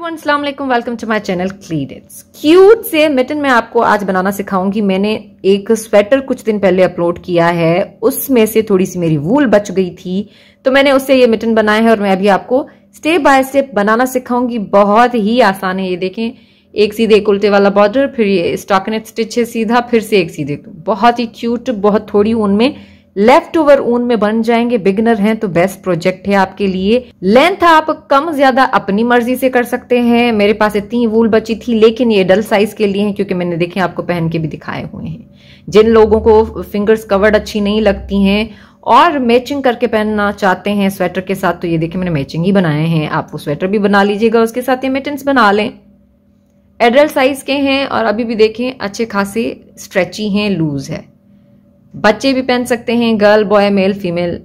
Everyone अस्सलाम वालेकुम welcome to my channel क्लीडेट्स क्यूट से मिटन में आपको आज बनाना सिखाऊंगी मैंने एक स्वेटर कुछ दिन पहले अपलोड किया है उसमें से थोड़ी सी मेरी वूल बच गई थी तो मैंने उससे ये मिटन बनाया है और मैं अभी आपको स्टेप बाय स्टेप बनाना सिखाऊंगी बहुत ही आसान है ये देखें एक सीधे एक उल्टे वाला बॉर्डर फिर ये स्टॉकनेट स्टिच है सीधा फिर से एक सीधे बहुत ही क्यूट बहुत थोड़ी उनमें लेफ्ट ओवर ऊन में बन जाएंगे बिगनर हैं तो बेस्ट प्रोजेक्ट है आपके लिए लेंथ आप कम ज्यादा अपनी मर्जी से कर सकते हैं मेरे पास इतनी वूल बची थी लेकिन ये डल साइज के लिए है क्योंकि मैंने देखे आपको पहन के भी दिखाए हुए हैं जिन लोगों को फिंगर्स कवर्ड अच्छी नहीं लगती हैं और मैचिंग करके पहनना चाहते हैं स्वेटर के साथ तो ये देखिए मैंने मैचिंग ही बनाए हैं आप वो स्वेटर भी बना लीजिएगा उसके साथ ये मिटन्स बना लें एडल्ट साइज के हैं और अभी भी देखें अच्छे खासे स्ट्रेची हैं लूज है बच्चे भी पहन सकते हैं गर्ल बॉय मेल फीमेल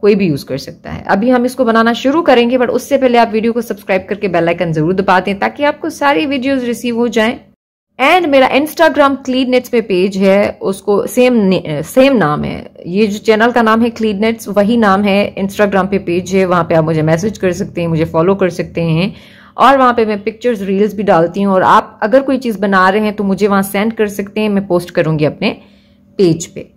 कोई भी यूज कर सकता है अभी हम इसको बनाना शुरू करेंगे बट उससे पहले आप वीडियो को सब्सक्राइब करके बेल आइकन जरूर दबा दें ताकि आपको सारी वीडियोस रिसीव हो जाएं एंड मेरा इंस्टाग्राम क्लीन नेट्स पे पेज है उसको सेम सेम नाम है ये जो चैनल का नाम है क्लीन नेट्स वही नाम है इंस्टाग्राम पे पेज है वहां पे आप मुझे मैसेज कर सकते हैं मुझे फॉलो कर सकते हैं और वहां पे मैं पिक्चर्स रील्स भी डालती हूँ और आप अगर कोई चीज़ बना रहे हैं तो मुझे वहाँ सेंड कर सकते हैं मैं पोस्ट करूंगी अपने पेज पे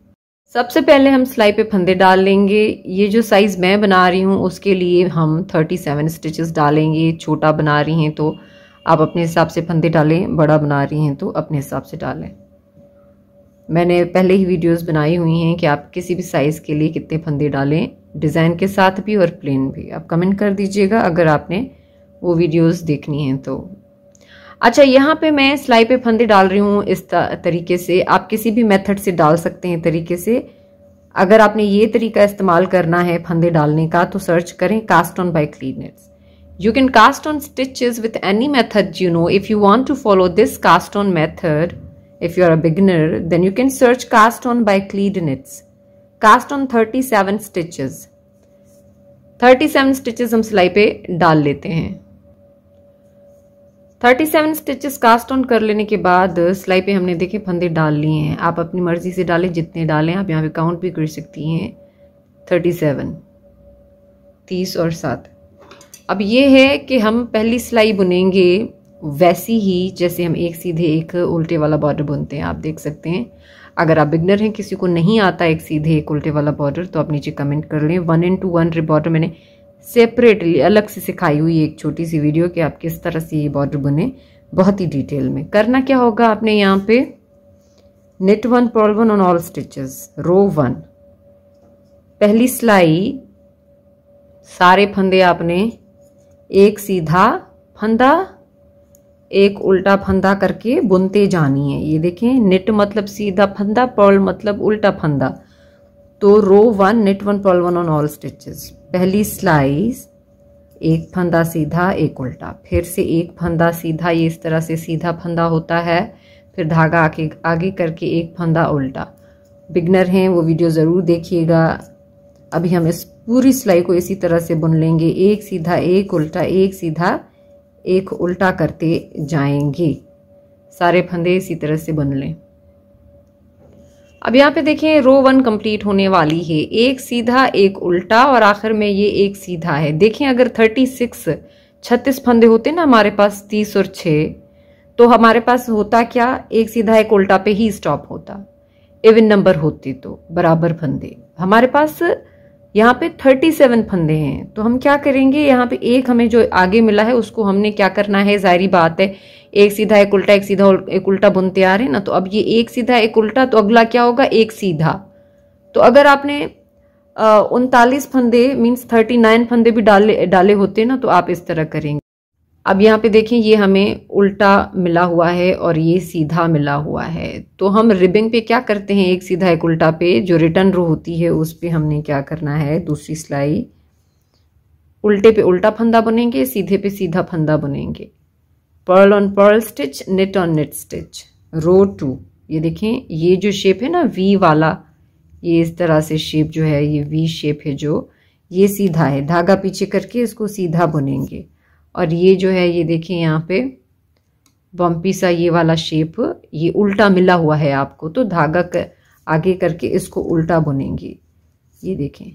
सबसे पहले हम सिलाई पे फंदे डाल लेंगे ये जो साइज़ मैं बना रही हूँ उसके लिए हम 37 स्टिचेस डालेंगे छोटा बना रही हैं तो आप अपने हिसाब से फंदे डालें बड़ा बना रही हैं तो अपने हिसाब से डालें मैंने पहले ही वीडियोस बनाई हुई हैं कि आप किसी भी साइज़ के लिए कितने फंदे डालें डिज़ाइन के साथ भी और प्लेन भी आप कमेंट कर दीजिएगा अगर आपने वो वीडियोज़ देखनी हैं तो अच्छा यहाँ पे मैं सिलाई पे फंदे डाल रही हूँ इस तरीके से आप किसी भी मेथड से डाल सकते हैं तरीके से अगर आपने ये तरीका इस्तेमाल करना है फंदे डालने का तो सर्च करें cast on by cleaners you can cast on stitches with any method you know if you want to follow this cast on method if you are a beginner then you can search cast on by cleanknits cast on thirty seven stitches thirty seven stitches हम सिलाई पे डाल लेते हैं thirty seven stitches cast on कर लेने के बाद सिलाई पे हमने देखे फंदे डाल लिए हैं आप अपनी मर्जी से डालें जितने डालें आप यहाँ पे काउंट भी कर सकती हैं थर्टी सेवन तीस और सात अब ये है कि हम पहली सिलाई बुनेंगे वैसी ही जैसे हम एक सीधे एक उल्टे वाला बॉर्डर बुनते हैं आप देख सकते हैं अगर आप बिगनर हैं किसी को नहीं आता एक सीधे एक उल्टे वाला बॉर्डर तो आप नीचे कमेंट कर लें one into one rib border मैंने सेपरेटली अलग से सिखाई हुई एक छोटी सी वीडियो कि आप किस तरह से ये बॉर्डर बुने बहुत ही डिटेल में करना क्या होगा आपने यहाँ पे knit one purl one on all stitches row one पहली सिलाई सारे फंदे आपने एक सीधा फंदा एक उल्टा फंदा करके बुनते जानी है ये देखें नेट मतलब सीधा फंदा पॉल मतलब उल्टा फंदा तो row one knit one purl one on all stitches पहली स्लाइस एक फंदा सीधा एक उल्टा फिर से एक फंदा सीधा ये इस तरह से सीधा फंदा होता है फिर धागा आके आगे करके एक फंदा उल्टा बिगनर हैं वो वीडियो ज़रूर देखिएगा अभी हम इस पूरी सिलाई को इसी तरह से बुन लेंगे एक सीधा एक उल्टा एक सीधा एक उल्टा करते जाएंगे सारे फंदे इसी तरह से बुन लें अब यहाँ पे देखें रो वन कंप्लीट होने वाली है एक सीधा एक उल्टा और आखिर में ये एक सीधा है देखें अगर थर्टी सिक्स छत्तीस फंदे होते ना हमारे पास तीस और छः तो हमारे पास होता क्या एक सीधा एक उल्टा पे ही स्टॉप होता इवन नंबर होती तो बराबर फंदे हमारे पास यहाँ पे थर्टी सेवन फंदे हैं तो हम क्या करेंगे यहाँ पे एक हमें जो आगे मिला है उसको हमने क्या करना है जाहरी बात है एक सीधा एक उल्टा एक सीधा एक उल्टा बुनते आ रहे हैं ना तो अब ये एक सीधा एक उल्टा तो अगला क्या होगा एक सीधा तो अगर आपने उनतालीस फंदे मीन्स थर्टी नाइन फंदे भी डाले डाले होते ना तो आप इस तरह करेंगे अब यहाँ पे देखें ये हमें उल्टा मिला हुआ है और ये सीधा मिला हुआ है तो हम रिबिंग पे क्या करते हैं एक सीधा एक उल्टा पे जो रिटर्न रो होती है उस पर हमने क्या करना है दूसरी सिलाई उल्टे पे उल्टा फंदा बुनेंगे सीधे पे सीधा फंदा बुनेंगे purl on purl stitch knit on knit stitch row two ये देखें ये जो शेप है ना वी वाला ये इस तरह से शेप जो है ये वी शेप है जो ये सीधा है धागा पीछे करके इसको सीधा बुनेंगे और ये जो है ये देखिए यहाँ पे बम्पी सा ये वाला शेप ये उल्टा मिला हुआ है आपको तो धागा कर, आगे करके इसको उल्टा बुनेंगे ये देखें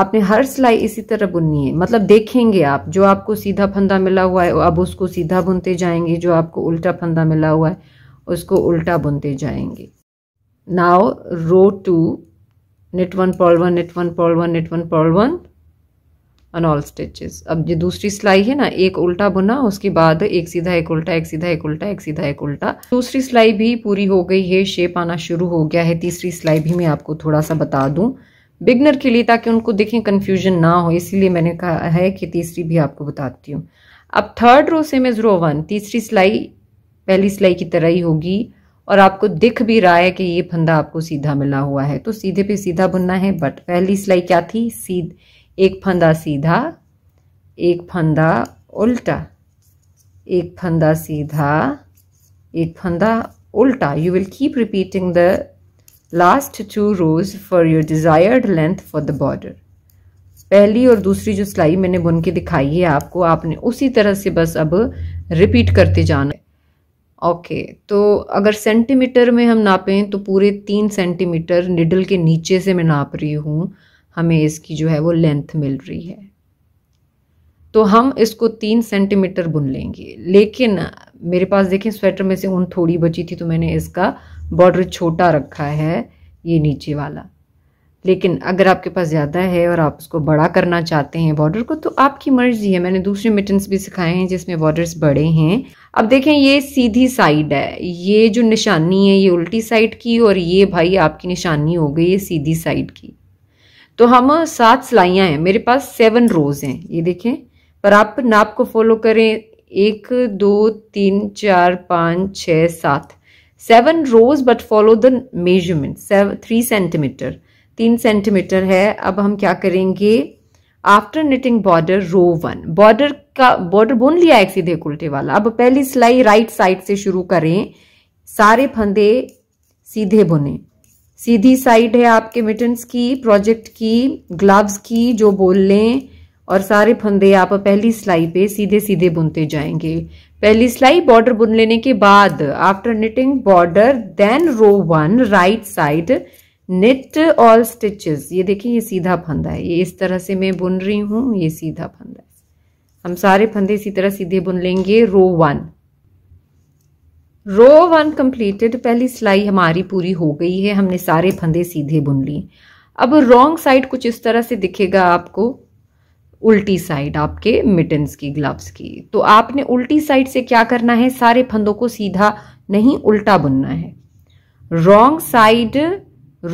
आपने हर सिलाई इसी तरह बुननी है मतलब देखेंगे आप जो आपको सीधा फंदा मिला हुआ है अब उसको सीधा बुनते जाएंगे जो आपको उल्टा फंदा मिला हुआ है उसको उल्टा बुनते जाएंगे now row two knit one purl one knit one purl one knit one purl one on all stitches अब जो दूसरी सिलाई है ना एक उल्टा बुना उसके बाद एक सीधा एक उल्टा एक सीधा एक उल्टा एक सीधा एक उल्टा दूसरी सिलाई भी पूरी हो गई है शेप आना शुरू हो गया है तीसरी सिलाई भी मैं आपको थोड़ा सा बता दूं बिगनर के लिए ताकि उनको देखें कन्फ्यूजन ना हो इसीलिए मैंने कहा है कि तीसरी भी आपको बताती हूँ अब थर्ड रो से मैं ज़ीरो वन तीसरी सिलाई पहली सिलाई की तरह ही होगी और आपको दिख भी रहा है कि ये फंदा आपको सीधा मिला हुआ है तो सीधे पे सीधा बुनना है बट पहली सिलाई क्या थी सीध एक फंदा सीधा एक फंदा उल्टा एक फंदा सीधा एक फंदा उल्टा you will keep repeating the last two rows for your desired length for the border पहली और दूसरी जो सिलाई मैंने बुन के दिखाई है आपको आपने उसी तरह से बस अब रिपीट करते जाना है ओके तो अगर सेंटीमीटर में हम नापें तो पूरे तीन सेंटीमीटर निडल के नीचे से मैं नाप रही हूँ हमें इसकी जो है वो लेंथ मिल रही है तो हम इसको तीन सेंटीमीटर बुन लेंगे लेकिन मेरे पास देखें स्वेटर में से ऊन थोड़ी बची थी तो मैंने इसका बॉर्डर छोटा रखा है ये नीचे वाला लेकिन अगर आपके पास ज़्यादा है और आप उसको बड़ा करना चाहते हैं बॉर्डर को तो आपकी मर्ज़ी है मैंने दूसरे मिटन्स भी सिखाए हैं जिसमें बॉर्डर्स बड़े हैं अब देखें ये सीधी साइड है ये जो निशानी है ये उल्टी साइड की और ये भाई आपकी निशानी हो गई ये सीधी साइड की तो हम सात सिलाइयाँ हैं मेरे पास सेवन रोज हैं ये देखें पर आप नाप को फॉलो करें एक दो तीन चार पाँच छ सात seven rows but follow the measurement seven three centimetre तीन सेंटीमीटर है अब हम क्या करेंगे after knitting border row one border का बॉर्डर बुन लिया एक सीधे उल्टे वाला अब पहली सिलाई राइट साइड से शुरू करें सारे फंदे सीधे बुने सीधी साइड है आपके मिटन्स की प्रोजेक्ट की ग्लव्स की जो बोल लें और सारे फंदे आप पहली सिलाई पे सीधे सीधे बुनते जाएंगे पहली सिलाई बॉर्डर बुन लेने के बाद after knitting border then row one right side knit all stitches ये देखिए ये सीधा फंदा है ये इस तरह से मैं बुन रही हूँ ये सीधा फंदा है हम सारे फंदे इसी तरह सीधे बुन लेंगे row one row one completed पहली सिलाई हमारी पूरी हो गई है हमने सारे फंदे सीधे बुन लिए अब रॉन्ग साइड कुछ इस तरह से दिखेगा आपको उल्टी साइड आपके मिटन्स की ग्लव्स की तो आपने उल्टी साइड से क्या करना है सारे फंदों को सीधा नहीं उल्टा बुनना है wrong side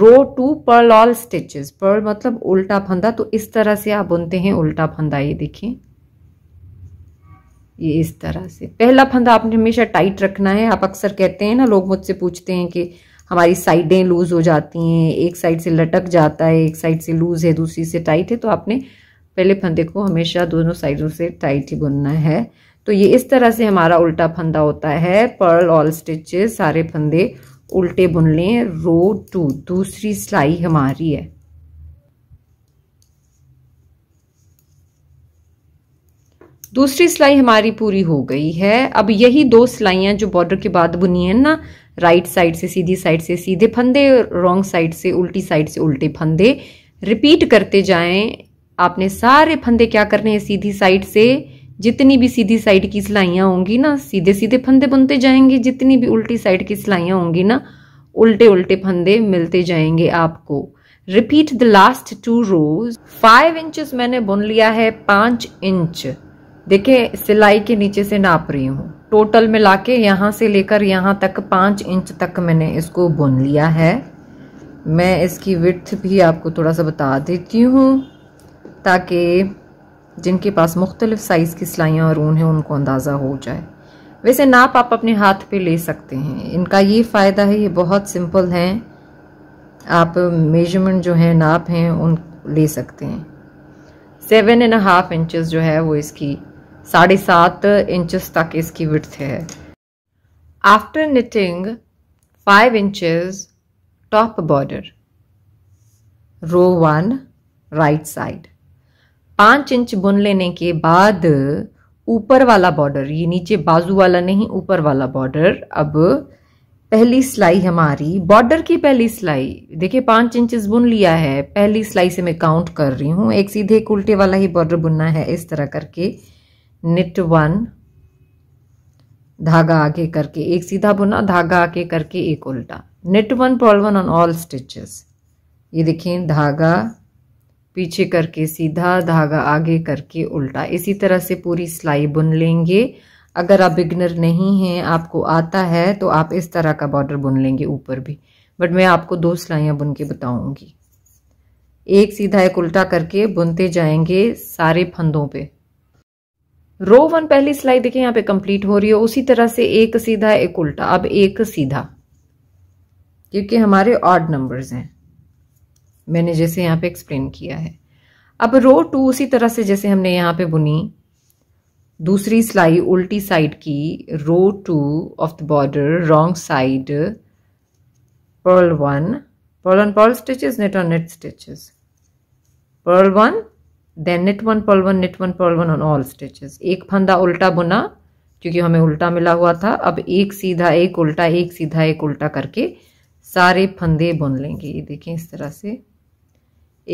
row two purl all stitches purl मतलब उल्टा फंदा तो इस तरह से आप बुनते हैं उल्टा फंदा ये देखिए ये इस तरह से पहला फंदा आपने हमेशा टाइट रखना है आप अक्सर कहते हैं ना लोग मुझसे पूछते हैं कि हमारी साइडें लूज़ हो जाती हैं एक साइड से लटक जाता है एक साइड से लूज़ है दूसरी से टाइट है तो आपने पहले फंदे को हमेशा दोनों साइडों से टाइट ही बुनना है तो ये इस तरह से हमारा उल्टा फंदा होता है पर्ल ऑल स्टिचेस सारे फंदे उल्टे बुन लें रो टू दूसरी सिलाई हमारी है दूसरी सिलाई हमारी पूरी हो गई है अब यही दो सिलाइयाँ जो बॉर्डर के बाद बुनी है ना राइट साइड से सीधी साइड से सीधे फंदे रॉन्ग साइड से उल्टी साइड से उल्टे फंदे रिपीट करते जाएं आपने सारे फंदे क्या करने हैं सीधी साइड से जितनी भी सीधी साइड की सिलाइयाँ होंगी ना सीधे सीधे फंदे बुनते जाएंगे जितनी भी उल्टी साइड की सिलाइयाँ होंगी ना उल्टे उल्टे फंदे मिलते जाएंगे आपको repeat the last two rows five inch मैंने बुन लिया है पाँच इंच देखिए सिलाई के नीचे से नाप रही हूँ टोटल मिला के यहाँ से लेकर यहाँ तक पाँच इंच तक मैंने इसको बुन लिया है मैं इसकी विथ भी आपको थोड़ा सा बता देती हूँ ताकि जिनके पास मुख्तलिफ साइज़ की सिलाइयाँ और ऊन हैं उनको अंदाज़ा हो जाए वैसे नाप आप अपने हाथ पे ले सकते हैं इनका ये फ़ायदा है ये बहुत सिंपल हैं आप मेजरमेंट जो है नाप हैं उन ले सकते हैं सेवन एंड हाफ इंचज़ जो है वो इसकी साढ़े सात इंचज तक इसकी विथ है after knitting five inches top border row one right side पाँच इंच बुन लेने के बाद ऊपर वाला बॉर्डर ये नीचे बाजू वाला नहीं ऊपर वाला बॉर्डर अब पहली सिलाई हमारी बॉर्डर की पहली सिलाई देखिए पाँच इंचेस बुन लिया है पहली सिलाई से मैं काउंट कर रही हूँ एक सीधे एक उल्टे वाला ही बॉर्डर बुनना है इस तरह करके निट वन धागा आगे करके एक सीधा बुना धागा आगे करके एक उल्टा knit one purl one on all stitches ये देखिए धागा पीछे करके सीधा धागा आगे करके उल्टा इसी तरह से पूरी सिलाई बुन लेंगे अगर आप बिगनर नहीं हैं आपको आता है तो आप इस तरह का बॉर्डर बुन लेंगे ऊपर भी बट मैं आपको दो सिलाइयाँ बुन के बताऊँगी एक सीधा एक उल्टा करके बुनते जाएंगे सारे फंदों पर रो वन पहली सिलाई देखिए यहाँ पे कंप्लीट हो रही है उसी तरह से एक सीधा एक उल्टा अब एक सीधा क्योंकि हमारे ऑड नंबर्स हैं मैंने जैसे यहाँ पे एक्सप्लेन किया है अब रो टू उसी तरह से जैसे हमने यहाँ पे बुनी दूसरी सिलाई उल्टी साइड की row two of the border wrong side purl one purl on purl stitches knit on knit stitches purl one then knit one purl one knit one purl one on all stitches एक फंदा उल्टा बुना क्योंकि हमें उल्टा मिला हुआ था अब एक सीधा एक उल्टा एक सीधा एक उल्टा करके सारे फंदे बुन लेंगे ये देखें इस तरह से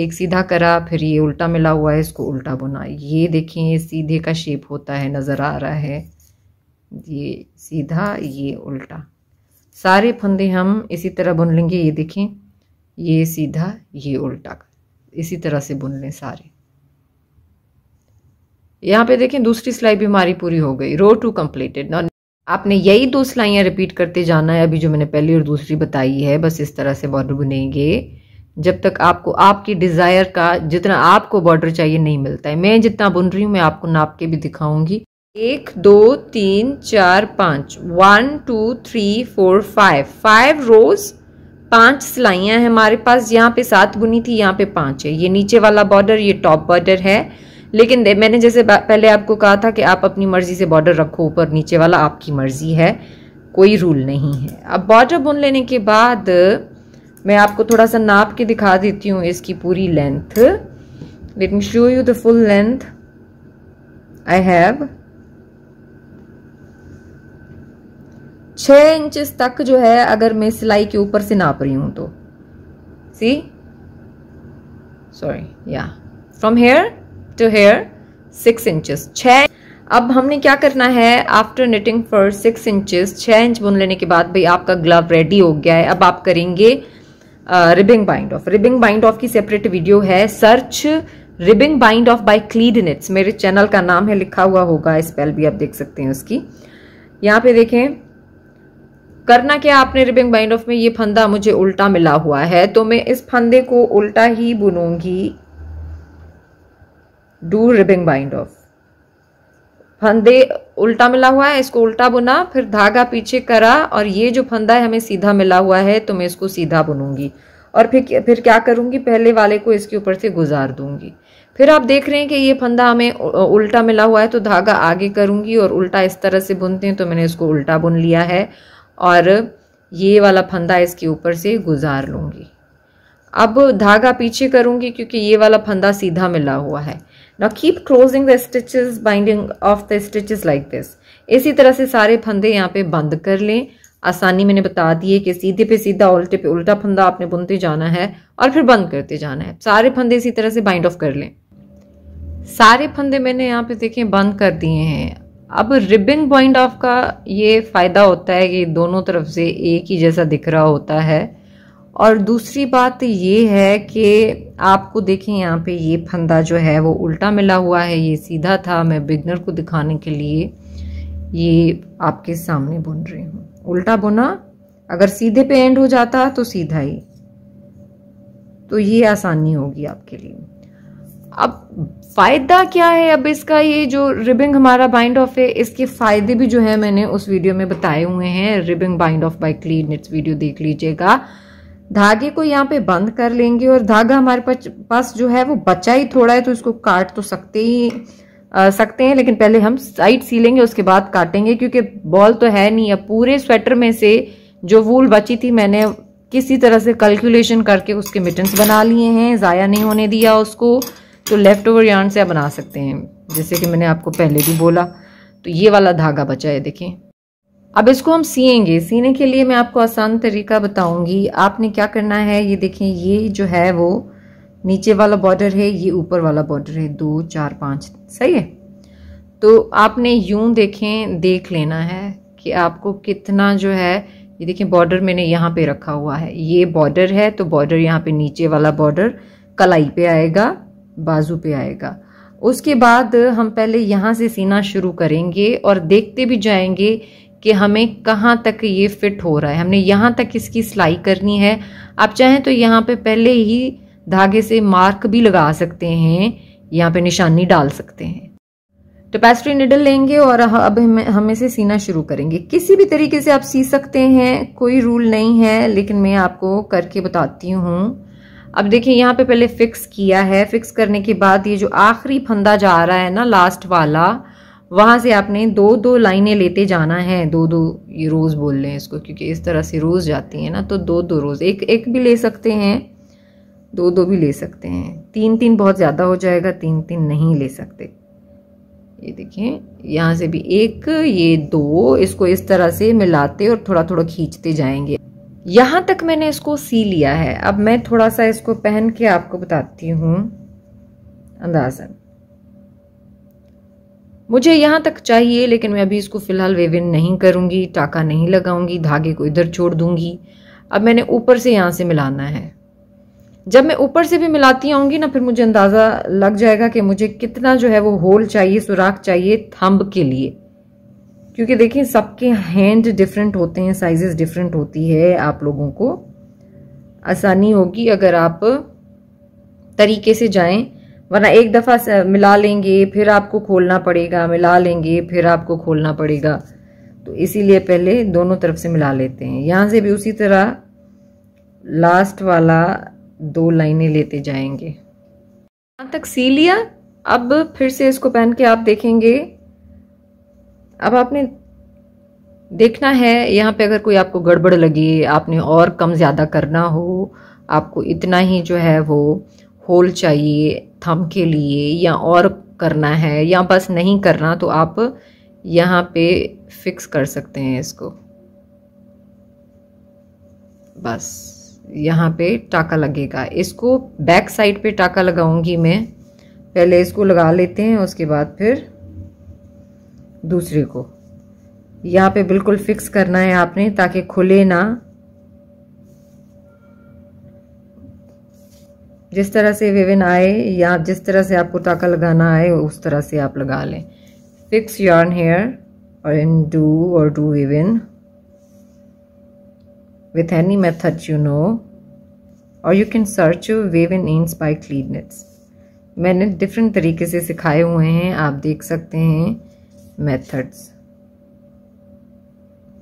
एक सीधा करा फिर ये उल्टा मिला हुआ है इसको उल्टा बुना ये देखें ये सीधे का शेप होता है नज़र आ रहा है ये सीधा ये उल्टा सारे फंदे हम इसी तरह बुन लेंगे ये देखें ये सीधा ये उल्टा इसी तरह से बुन लें सारे यहाँ पे देखें दूसरी सिलाई भी हमारी पूरी हो गई रो टू कम्प्लीटेड आपने यही दो सिलाइयाँ रिपीट करते जाना है अभी जो मैंने पहली और दूसरी बताई है बस इस तरह से बॉर्डर बुनेंगे जब तक आपको आपकी डिज़ायर का जितना आपको बॉर्डर चाहिए नहीं मिलता है मैं जितना बुन रही हूँ मैं आपको नाप के भी दिखाऊंगी एक दो तीन चार पाँच one two three four five five rows पांच सिलाइयाँ हैं हमारे पास यहाँ पे सात बुनी थी यहाँ पे पांच है ये नीचे वाला बॉर्डर ये टॉप बॉर्डर है लेकिन मैंने जैसे पहले आपको कहा था कि आप अपनी मर्जी से बॉर्डर रखो ऊपर नीचे वाला आपकी मर्जी है कोई रूल नहीं है अब बॉर्डर बुन लेने के बाद मैं आपको थोड़ा सा नाप के दिखा देती हूँ इसकी पूरी length let me show you the full length I have छ इंच तक जो है अगर मैं सिलाई के ऊपर से नाप रही हूं तो सी सॉरी या from here to here six inches छ अब हमने क्या करना है after knitting for six inches छः इंच बुन लेने के बाद भाई आपका ग्लव रेडी हो गया है अब आप करेंगे ribbing bind off ribbing bind off की सेपरेट वीडियो है search ribbing bind off by knits मेरे चैनल का नाम है लिखा हुआ होगा स्पेल भी आप देख सकते हैं उसकी यहाँ पे देखें करना क्या आपने रिबिंग बाइंड ऑफ में ये फंदा मुझे उल्टा मिला हुआ है तो मैं इस फंदे को उल्टा ही बुनूंगी डू रिबिंग बाइंड ऑफ फंदे उल्टा मिला हुआ है इसको उल्टा बुना फिर धागा पीछे करा और ये जो फंदा है हमें सीधा मिला हुआ है तो मैं इसको सीधा बुनूंगी और फिर फिर क्या करूंगी पहले वाले को इसके ऊपर से गुजार दूंगी फिर आप देख रहे हैं कि ये फंदा हमें उल्टा मिला हुआ है तो धागा आगे करूंगी और उल्टा इस तरह से बुनते हैं तो मैंने इसको उल्टा बुन लिया है और ये वाला फंदा इसके ऊपर से गुजार लूँगी अब धागा पीछे करूँगी क्योंकि ये वाला फंदा सीधा मिला हुआ है Now keep closing the stitches, binding off the stitches like this. इसी तरह से सारे फंदे यहाँ पे बंद कर लें आसानी मैंने बता दी है कि सीधे पे सीधा उल्टे पे उल्टा फंदा आपने बुनते जाना है और फिर बंद करते जाना है सारे फंदे इसी तरह से बाइंड ऑफ कर लें सारे फंदे मैंने यहाँ पे देखें बंद कर दिए हैं अब रिबिंग बाइंड ऑफ का ये फ़ायदा होता है कि दोनों तरफ से एक ही जैसा दिख रहा होता है और दूसरी बात ये है कि आपको देखें यहाँ पे ये फंदा जो है वो उल्टा मिला हुआ है ये सीधा था मैं बिगनर को दिखाने के लिए ये आपके सामने बुन रही हूँ उल्टा बुना अगर सीधे पे एंड हो जाता तो सीधा ही तो ये आसानी होगी आपके लिए अब फ़ायदा क्या है अब इसका ये जो रिबिंग हमारा बाइंड ऑफ है इसके फ़ायदे भी जो है मैंने उस वीडियो में बताए हुए हैं ribbing bind off by clean its video देख लीजिएगा धागे को यहाँ पे बंद कर लेंगे और धागा हमारे पास जो है वो बचा ही थोड़ा है तो इसको काट तो सकते ही आ, सकते हैं लेकिन पहले हम साइड सी लेंगे उसके बाद काटेंगे क्योंकि बॉल तो है नहीं अब पूरे स्वेटर में से जो वूल बची थी मैंने किसी तरह से कैलकुलेशन करके उसके मिटन्स बना लिए हैं ज़ाया नहीं होने दिया उसको तो लेफ़्ट ओवर यार्न से आप बना सकते हैं जैसे कि मैंने आपको पहले भी बोला तो ये वाला धागा बचा है देखें अब इसको हम सीएंगे सीने के लिए मैं आपको आसान तरीका बताऊंगी आपने क्या करना है ये देखें ये जो है वो नीचे वाला बॉर्डर है ये ऊपर वाला बॉर्डर है दो चार पाँच सही है तो आपने यूं देखें देख लेना है कि आपको कितना जो है ये देखें बॉर्डर मैंने यहाँ पे रखा हुआ है ये बॉर्डर है तो बॉर्डर यहाँ पे नीचे वाला बॉर्डर कलाई पे आएगा बाजू पे आएगा उसके बाद हम पहले यहाँ से सीना शुरू करेंगे और देखते भी जाएंगे कि हमें कहाँ तक ये फिट हो रहा है हमने यहाँ तक इसकी सिलाई करनी है आप चाहें तो यहाँ पे पहले ही धागे से मार्क भी लगा सकते हैं यहाँ पे निशानी डाल सकते हैं टपेस्ट्री तो निडल लेंगे और अब हम हम इसे सीना शुरू करेंगे किसी भी तरीके से आप सी सकते हैं कोई रूल नहीं है लेकिन मैं आपको करके बताती हूँ अब देखिए यहाँ पे पहले फिक्स किया है फिक्स करने के बाद ये जो आखिरी फंदा जा रहा है ना लास्ट वाला वहाँ से आपने दो दो लाइनें लेते जाना है दो दो ये रोज़ बोल लें इसको क्योंकि इस तरह से रोज़ जाती है ना तो दो दो रोज़ एक एक भी ले सकते हैं दो दो भी ले सकते हैं तीन तीन बहुत ज़्यादा हो जाएगा तीन तीन नहीं ले सकते ये देखिए यहाँ से भी एक ये दो इसको इस तरह से मिलाते और थोड़ा थोड़ा खींचते जाएंगे यहाँ तक मैंने इसको सी लिया है अब मैं थोड़ा सा इसको पहन के आपको बताती हूँ अंदाजन मुझे यहाँ तक चाहिए लेकिन मैं अभी इसको फ़िलहाल वेविन नहीं करूँगी टाका नहीं लगाऊँगी धागे को इधर छोड़ दूँगी अब मैंने ऊपर से यहाँ से मिलाना है जब मैं ऊपर से भी मिलाती आऊँगी ना फिर मुझे अंदाज़ा लग जाएगा कि मुझे कितना जो है वो होल चाहिए सुराख चाहिए थंब के लिए क्योंकि देखिए सबके हैंड डिफरेंट होते हैं साइजेस डिफरेंट होती है आप लोगों को आसानी होगी अगर आप तरीके से जाएं वरना एक दफ़ा मिला लेंगे फिर आपको खोलना पड़ेगा मिला लेंगे फिर आपको खोलना पड़ेगा तो इसीलिए पहले दोनों तरफ से मिला लेते हैं यहाँ से भी उसी तरह लास्ट वाला दो लाइनें लेते जाएंगे यहाँ तक सी लिया अब फिर से इसको पहन के आप देखेंगे अब आपने देखना है यहाँ पे अगर कोई आपको गड़बड़ लगे आपने और कम ज़्यादा करना हो आपको इतना ही जो है वो होल चाहिए थम के लिए या और करना है या बस नहीं करना तो आप यहाँ पे फिक्स कर सकते हैं इसको बस यहाँ पे टाका लगेगा इसको बैक साइड पे टाका लगाऊंगी मैं पहले इसको लगा लेते हैं उसके बाद फिर दूसरे को यहाँ पे बिल्कुल फिक्स करना है आपने ताकि खुले ना जिस तरह से विविन आए या जिस तरह से आपको टाका लगाना आए उस तरह से आप लगा लें फिक्स यार्न हेयर और इन डू और do weaving with any method you know or you can search wave and ends by cleanness मैंने डिफरेंट तरीके से सिखाए हुए हैं आप देख सकते हैं मैथड्स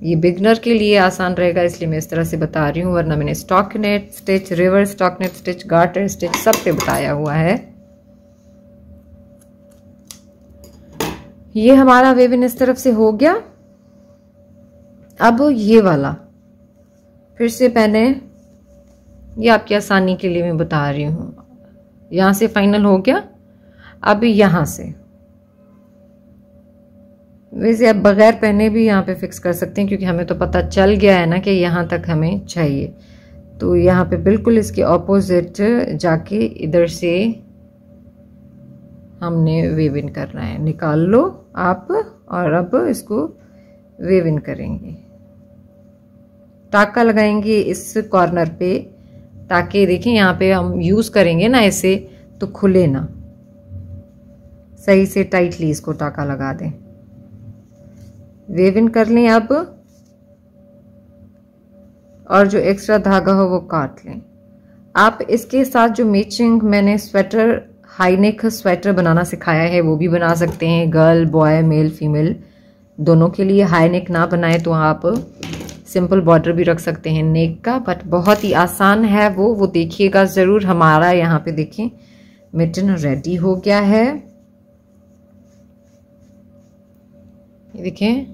ये बिगनर के लिए आसान रहेगा इसलिए मैं इस तरह से बता रही हूँ वरना मैंने stockinette stitch reverse stockinette stitch garter stitch सब पे बताया हुआ है ये हमारा वेविन इस तरफ से हो गया अब ये वाला फिर से पहले ये आपकी आसानी के लिए मैं बता रही हूँ यहाँ से फाइनल हो गया अब यहाँ से वैसे आप बग़ैर पहने भी यहाँ पे फिक्स कर सकते हैं क्योंकि हमें तो पता चल गया है ना कि यहाँ तक हमें चाहिए तो यहाँ पे बिल्कुल इसके ऑपोजिट जाके इधर से हमने वेव इन करना है निकाल लो आप और अब इसको वेव इन करेंगे टाका लगाएंगे इस कॉर्नर पे ताकि देखिए यहाँ पे हम यूज़ करेंगे ना ऐसे तो खुले ना सही से टाइटली इसको टाका लगा दें वेव इन कर लें अब और जो एक्स्ट्रा धागा हो वो काट लें आप इसके साथ जो मैचिंग मैंने स्वेटर हाईनेक स्वेटर बनाना सिखाया है वो भी बना सकते हैं गर्ल बॉय मेल फीमेल दोनों के लिए हाई नेक ना बनाए तो आप सिंपल बॉर्डर भी रख सकते हैं नेक का बट बहुत ही आसान है वो वो देखिएगा ज़रूर हमारा यहाँ पे देखें मिटन रेडी हो गया है ये देखें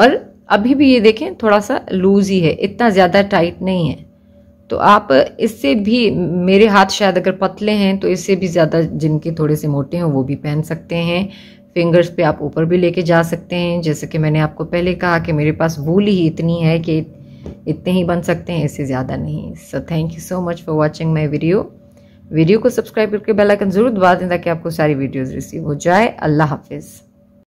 और अभी भी ये देखें थोड़ा सा लूज ही है इतना ज़्यादा टाइट नहीं है तो आप इससे भी मेरे हाथ शायद अगर पतले हैं तो इससे भी ज़्यादा जिनके थोड़े से मोटे हों वो भी पहन सकते हैं फिंगर्स पे आप ऊपर भी लेके जा सकते हैं जैसे कि मैंने आपको पहले कहा कि मेरे पास वूल ही इतनी है कि इतने ही बन सकते हैं इससे ज़्यादा नहीं so thank you so much for watching my video video को सब्सक्राइब करके बेलाइकन ज़रूर दबा दें ताकि आपको सारी वीडियोज़ रिसीव हो जाए अल्लाह हाफिज़